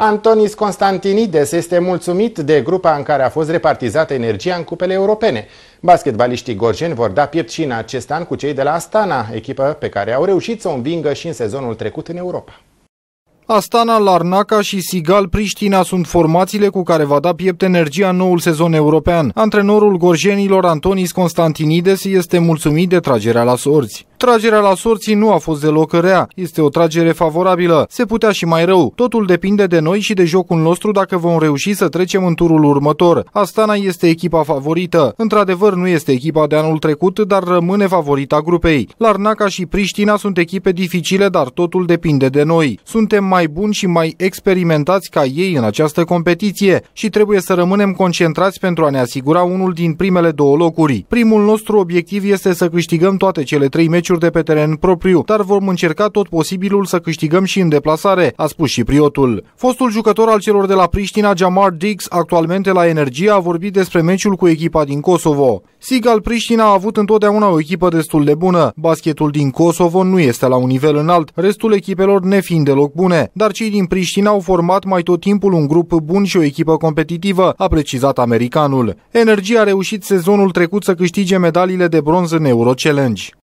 Antonis Constantinides este mulțumit de grupa în care a fost repartizată energia în cupele europene. Basketbaliștii gorjeni vor da piept și în acest an cu cei de la Astana, echipă pe care au reușit să o învingă și în sezonul trecut în Europa. Astana, Larnaca și Sigal Priștina sunt formațiile cu care va da piept energia în noul sezon european. Antrenorul gorjenilor Antonis Constantinides este mulțumit de tragerea la sorți. Tragerea la sorții nu a fost deloc rea, este o tragere favorabilă. Se putea și mai rău. Totul depinde de noi și de jocul nostru dacă vom reuși să trecem în turul următor. Astana este echipa favorită. Într-adevăr nu este echipa de anul trecut, dar rămâne favorita grupei. Larnaca și Priștina sunt echipe dificile, dar totul depinde de noi. Suntem mai buni și mai experimentați ca ei în această competiție și trebuie să rămânem concentrați pentru a ne asigura unul din primele două locuri. Primul nostru obiectiv este să câștigăm toate cele trei meciuri meciuri de pe teren propriu, dar vom încerca tot posibilul să câștigăm și în deplasare, a spus și Priotul. Fostul jucător al celor de la Priștina, Jamar Dix, actualmente la Energia, a vorbit despre meciul cu echipa din Kosovo. Sigal Priștina a avut întotdeauna o echipă destul de bună. Basketul din Kosovo nu este la un nivel înalt, restul echipelor ne fiind deloc bune, dar cei din Priștina au format mai tot timpul un grup bun și o echipă competitivă, a precizat americanul. Energia a reușit sezonul trecut să câștige medaliile de bronz în Euro Challenge.